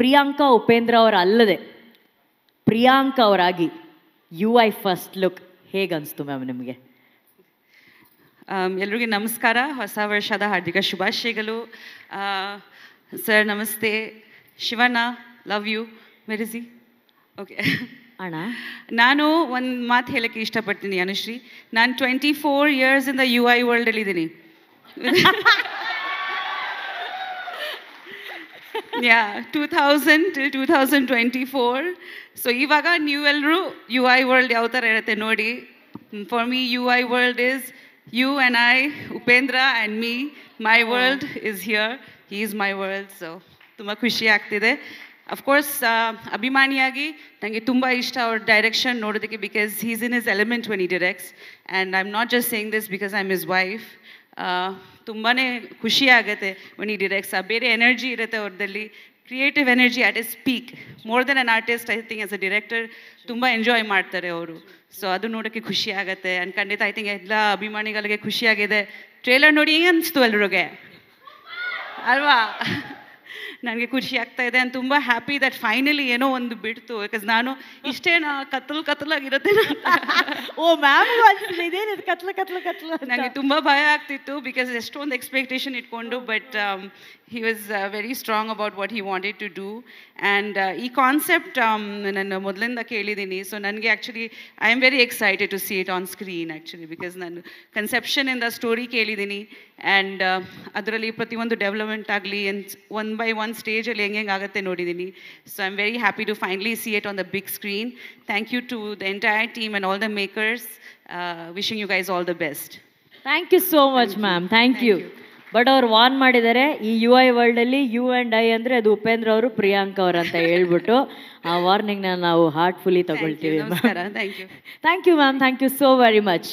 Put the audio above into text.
ಪ್ರಿಯಾಂಕಾ ಉಪೇಂದ್ರ ಅವರ ಅಲ್ಲದೆ ಪ್ರಿಯಾಂಕಾ ಅವರಾಗಿ ಯು ಐ ಫಸ್ಟ್ ಲುಕ್ ಹೇಗನ್ನಿಸ್ತು ಮ್ಯಾಮ್ ನಿಮಗೆ ಎಲ್ರಿಗೂ ನಮಸ್ಕಾರ ಹೊಸ ವರ್ಷದ ಹಾರ್ದಿಕ ಶುಭಾಶಯಗಳು ಸರ್ ನಮಸ್ತೆ ಶಿವಣ್ಣ ಲವ್ ಯು ಮೆರಿಸಿ ಓಕೆ ಅಣ್ಣ ನಾನು ಒಂದು ಮಾತು ಹೇಳೋಕ್ಕೆ ಇಷ್ಟಪಡ್ತೀನಿ ಅನುಶ್ರೀ ನಾನು ಟ್ವೆಂಟಿ ಫೋರ್ ಇಯರ್ಸ್ ಇಂದ ಯು ಐ ವರ್ಲ್ಡಲ್ಲಿದ್ದೀನಿ thousand till two thousand twenty four so ಇವಾಗ ಎಲ್ಲರೂ ಯು ಐ ವರ್ಲ್ಡ್ ಯಾವ ಥರ ಇರುತ್ತೆ ನೋಡಿ for me U I world is U and I Upendra and me my world is here he is my world so ತುಂಬ ಖುಷಿ ಆಗ್ತಿದೆ ಅಫ್ಕೋರ್ಸ್ ಅಭಿಮಾನಿಯಾಗಿ ನನಗೆ ತುಂಬ ಇಷ್ಟ ಅವ್ರ ಡೈರೆಕ್ಷನ್ ನೋಡೋದಕ್ಕೆ because he's in his element when he directs and I am not just saying this because I am his wife ತುಂಬಾ ಖುಷಿ ಆಗುತ್ತೆ ಒನ್ ಈ ಡಿರೆಕ್ಟ್ಸ್ ಬೇರೆ ಎನರ್ಜಿ ಇರುತ್ತೆ ಅವ್ರದಲ್ಲಿ creative energy at a speak more than an artist I think as a director ತುಂಬ enjoy ಮಾಡ್ತಾರೆ ಅವರು so ಅದು ನೋಡೋಕ್ಕೆ ಖುಷಿ ಆಗುತ್ತೆ ಆ್ಯಂಡ್ ಖಂಡಿತ ಐ ಥಿಂಕ್ ಎಲ್ಲ ಅಭಿಮಾನಿಗಳಿಗೆ ಖುಷಿಯಾಗಿದೆ ಟ್ರೇಲರ್ ನೋಡಿ ಏನು ಅನಿಸ್ತು ಎಲ್ರಿಗೆ ಅಲ್ವಾ ನನಗೆ ಖುಷಿ ಆಗ್ತಾ ಇದೆ ಆ್ಯಂಡ್ ತುಂಬ ಹ್ಯಾಪಿ ದಟ್ ಫೈನಲಿ ಏನೋ ಒಂದು ಬಿಡ್ತು ಬಿಕಾಸ್ ನಾನು ಇಷ್ಟೇನೋ ಕತ್ತಲು ಕತ್ತಲಾಗಿರುತ್ತೆ ಓ ಮ್ಯಾಮ್ ಇದೇನು ಕತ್ಲು ಕತ್ಲು ಕತ್ಲು ನನಗೆ ತುಂಬ ಭಯ ಆಗ್ತಿತ್ತು ಬಿಕಾಸ್ ಎಷ್ಟೊಂದು ಎಕ್ಸ್ಪೆಕ್ಟೇಷನ್ ಇಟ್ಕೊಂಡು but he was very strong about what he wanted to do and ಈ ಕಾನ್ಸೆಪ್ಟ್ um, ನಾನು ಮೊದಲಿಂದ ಕೇಳಿದ್ದೀನಿ ಸೊ ನನಗೆ actually I am very excited to see it on screen actually uh, because ನಾನು ಕನ್ಸೆಪ್ಷನಿಂದ ಸ್ಟೋರಿ ಕೇಳಿದ್ದೀನಿ ಆ್ಯಂಡ್ ಅದರಲ್ಲಿ ಪ್ರತಿಯೊಂದು ಡೆವಲಪ್ಮೆಂಟ್ ಆಗಲಿ and one by one on ಸ್ಟೇಜಲ್ಲಿ ಹೆಂಗೆ ಹೆಂಗೆ ಆಗುತ್ತೆ ನೋಡಿದ್ದೀನಿ so I am very happy to finally see it on the big screen thank you to the entire team and all the makers wishing you guys all the best thank you so much ma'am thank you but ಅವ್ರು warn ಮಾಡಿದ್ದಾರೆ ಈ U I ವರ್ಲ್ಡಲ್ಲಿ U and I ಅಂದರೆ ಅದು ಉಪೇಂದ್ರ ಅವರು ಪ್ರಿಯಾಂಕ ಅವರು ಅಂತ ಹೇಳ್ಬಿಟ್ಟು ಆ ವಾರ್ನಿಂಗ್ನ ನಾವು ಹಾರ್ಟ್ಫುಲಿ ತಗೊಳ್ತೀವಿ thank you ma'am thank you so very much